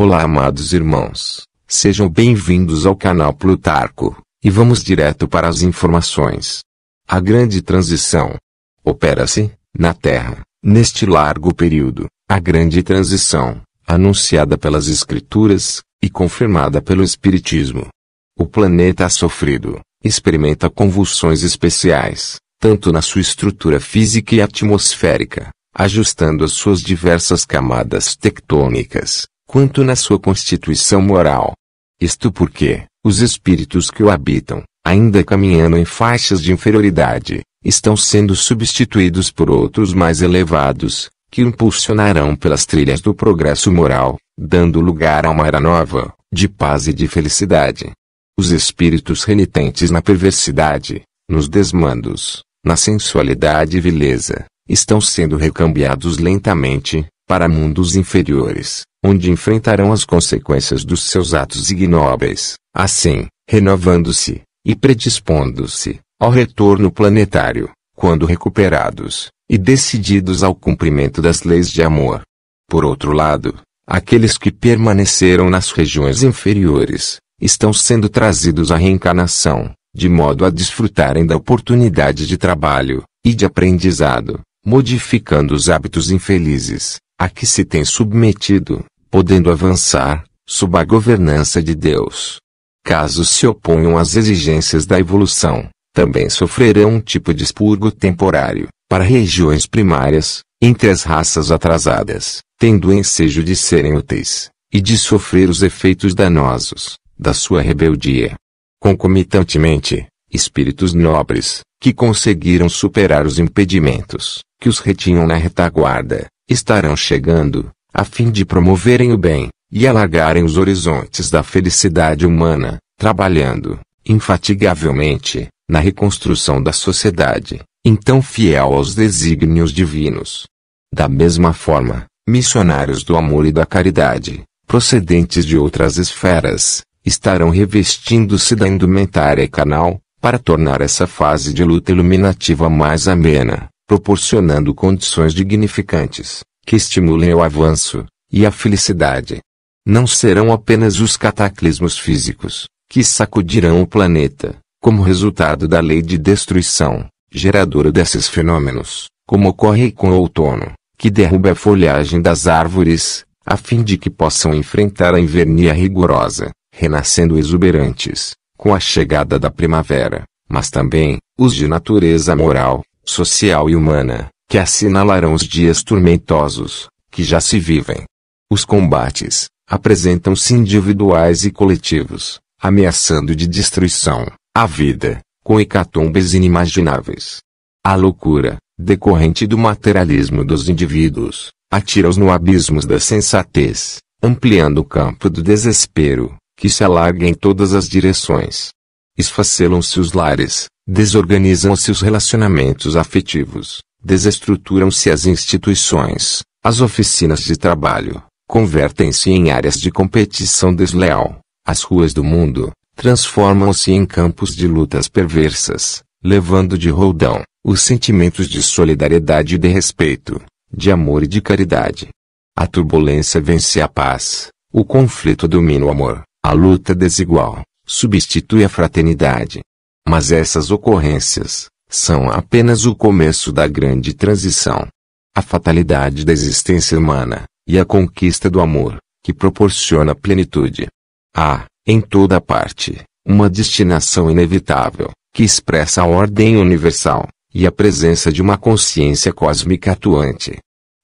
Olá, amados irmãos. Sejam bem-vindos ao canal Plutarco, e vamos direto para as informações. A grande transição opera-se, na Terra, neste largo período, a grande transição, anunciada pelas Escrituras, e confirmada pelo Espiritismo. O planeta sofrido experimenta convulsões especiais, tanto na sua estrutura física e atmosférica, ajustando as suas diversas camadas tectônicas, quanto na sua constituição moral. Isto porque, os espíritos que o habitam, ainda caminhando em faixas de inferioridade, estão sendo substituídos por outros mais elevados, que impulsionarão pelas trilhas do progresso moral, dando lugar a uma era nova, de paz e de felicidade. Os espíritos renitentes na perversidade, nos desmandos, na sensualidade e vileza, estão sendo recambiados lentamente, para mundos inferiores, onde enfrentarão as consequências dos seus atos ignóbeis, assim, renovando-se, e predispondo-se, ao retorno planetário, quando recuperados, e decididos ao cumprimento das leis de amor. Por outro lado, aqueles que permaneceram nas regiões inferiores, estão sendo trazidos à reencarnação, de modo a desfrutarem da oportunidade de trabalho, e de aprendizado, modificando os hábitos infelizes, a que se tem submetido, podendo avançar, sob a governança de Deus. Caso se oponham às exigências da evolução, também sofrerão um tipo de expurgo temporário, para regiões primárias, entre as raças atrasadas, tendo o ensejo de serem úteis, e de sofrer os efeitos danosos, da sua rebeldia. Concomitantemente, espíritos nobres, que conseguiram superar os impedimentos que os retinham na retaguarda, estarão chegando, a fim de promoverem o bem, e alargarem os horizontes da felicidade humana, trabalhando, infatigavelmente, na reconstrução da sociedade, então fiel aos desígnios divinos. Da mesma forma, missionários do amor e da caridade, procedentes de outras esferas, estarão revestindo-se da indumentária canal, para tornar essa fase de luta iluminativa mais amena, proporcionando condições dignificantes, que estimulem o avanço e a felicidade. Não serão apenas os cataclismos físicos que sacudirão o planeta, como resultado da lei de destruição, geradora desses fenômenos, como ocorre com o outono, que derruba a folhagem das árvores, a fim de que possam enfrentar a invernia rigorosa, renascendo exuberantes, com a chegada da primavera, mas também, os de natureza moral, social e humana, que assinalarão os dias tormentosos que já se vivem. Os combates apresentam-se individuais e coletivos, ameaçando de destruição a vida, com hecatombes inimagináveis. A loucura, decorrente do materialismo dos indivíduos, atira-os no abismo da sensatez, ampliando o campo do desespero, que se alarga em todas as direções. Esfacelam-se os lares, Desorganizam-se os relacionamentos afetivos, desestruturam-se as instituições, as oficinas de trabalho, convertem-se em áreas de competição desleal, as ruas do mundo, transformam-se em campos de lutas perversas, levando de roldão os sentimentos de solidariedade e de respeito, de amor e de caridade. A turbulência vence a paz, o conflito domina o amor, a luta desigual substitui a fraternidade, mas essas ocorrências são apenas o começo da grande transição. A fatalidade da existência humana e a conquista do amor, que proporciona plenitude. Há, em toda parte, uma destinação inevitável, que expressa a ordem universal e a presença de uma consciência cósmica atuante.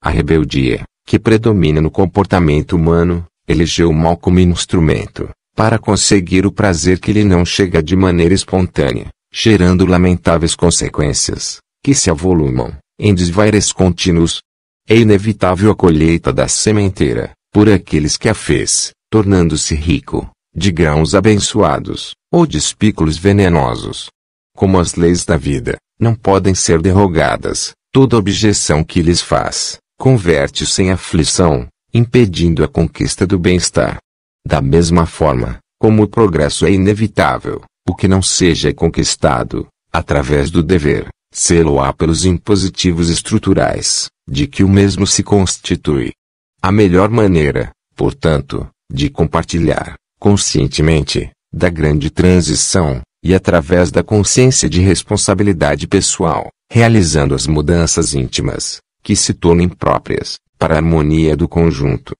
A rebeldia, que predomina no comportamento humano, elegeu o mal como instrumento para conseguir o prazer que lhe não chega de maneira espontânea, gerando lamentáveis consequências, que se avolumam, em desvaires contínuos. É inevitável a colheita da sementeira, por aqueles que a fez, tornando-se rico, de grãos abençoados, ou de espículos venenosos. Como as leis da vida, não podem ser derrogadas, toda objeção que lhes faz, converte-se em aflição, impedindo a conquista do bem-estar. Da mesma forma, como o progresso é inevitável, o que não seja conquistado, através do dever, sê-lo-á pelos impositivos estruturais, de que o mesmo se constitui. A melhor maneira, portanto, de compartilhar, conscientemente, da grande transição, e através da consciência de responsabilidade pessoal, realizando as mudanças íntimas, que se tornem próprias, para a harmonia do conjunto.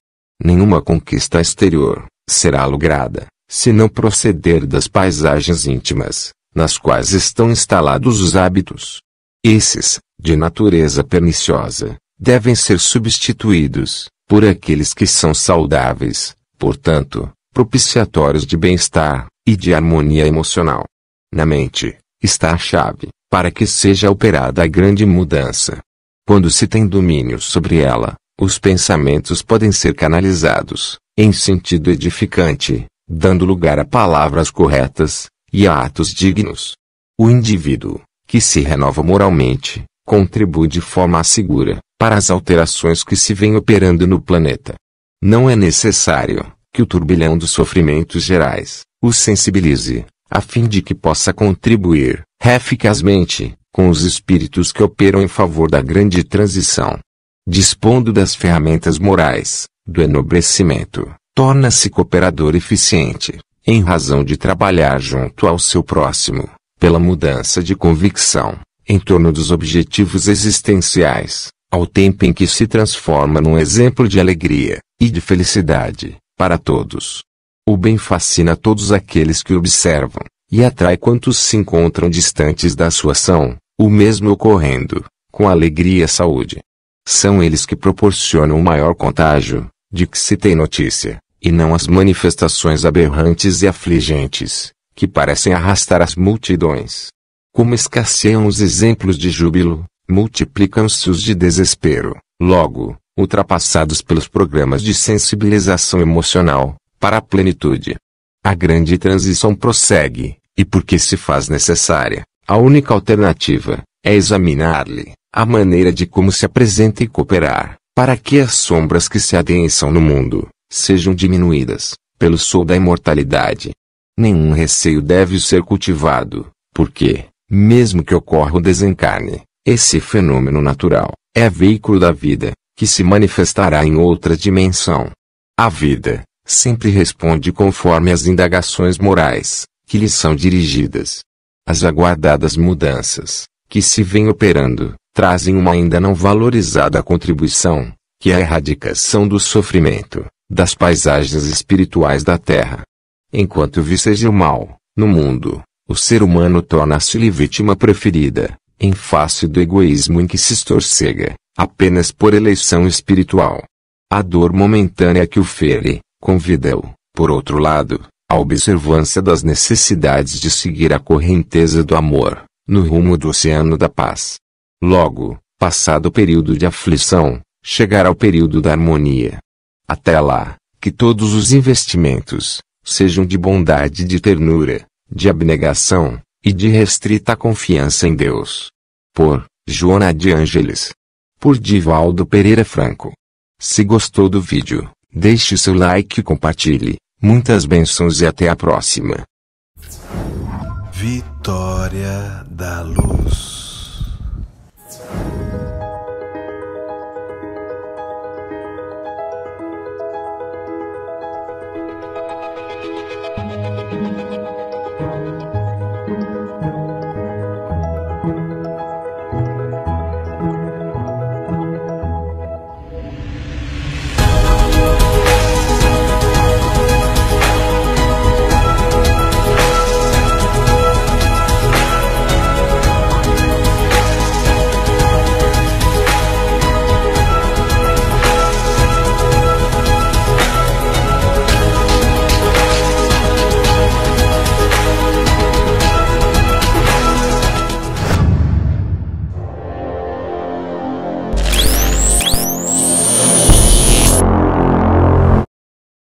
Nenhuma conquista exterior, será lograda, se não proceder das paisagens íntimas, nas quais estão instalados os hábitos. Esses, de natureza perniciosa, devem ser substituídos por aqueles que são saudáveis, portanto, propiciatórios de bem-estar e de harmonia emocional. Na mente está a chave para que seja operada a grande mudança. Quando se tem domínio sobre ela, os pensamentos podem ser canalizados, em sentido edificante, dando lugar a palavras corretas, e a atos dignos. O indivíduo, que se renova moralmente, contribui de forma segura para as alterações que se vêm operando no planeta. Não é necessário que o turbilhão dos sofrimentos gerais o sensibilize, a fim de que possa contribuir eficazmente com os espíritos que operam em favor da grande transição dispondo das ferramentas morais, do enobrecimento, torna-se cooperador eficiente, em razão de trabalhar junto ao seu próximo, pela mudança de convicção, em torno dos objetivos existenciais, ao tempo em que se transforma num exemplo de alegria, e de felicidade, para todos. O bem fascina todos aqueles que observam, e atrai quantos se encontram distantes da sua ação, o mesmo ocorrendo, com alegria e saúde, são eles que proporcionam o maior contágio, de que se tem notícia, e não as manifestações aberrantes e afligentes, que parecem arrastar as multidões. Como escasseiam os exemplos de júbilo, multiplicam-se os de desespero, logo, ultrapassados pelos programas de sensibilização emocional, para a plenitude. A grande transição prossegue, e porque se faz necessária, a única alternativa é examinar-lhe a maneira de como se apresenta e cooperar, para que as sombras que se adensam no mundo sejam diminuídas, pelo sol da imortalidade. Nenhum receio deve ser cultivado, porque, mesmo que ocorra o desencarne, esse fenômeno natural é veículo da vida, que se manifestará em outra dimensão. A vida sempre responde conforme as indagações morais que lhe são dirigidas. As aguardadas mudanças que se vem operando, trazem uma ainda não valorizada contribuição, que é a erradicação do sofrimento, das paisagens espirituais da Terra. Enquanto viceja o mal, no mundo, o ser humano torna-se-lhe vítima preferida, em face do egoísmo em que se estorcega, apenas por eleição espiritual. A dor momentânea que o fere, convida-o, por outro lado, à observância das necessidades de seguir a correnteza do amor, no rumo do oceano da paz. Logo, passado o período de aflição, chegará o período da harmonia. Até lá, que todos os investimentos, sejam de bondade de ternura, de abnegação, e de restrita confiança em Deus. Por Joana de Ângeles. Por Divaldo Pereira Franco. Se gostou do vídeo, deixe seu like e compartilhe. Muitas bênçãos e até a próxima. Vitória da Luz.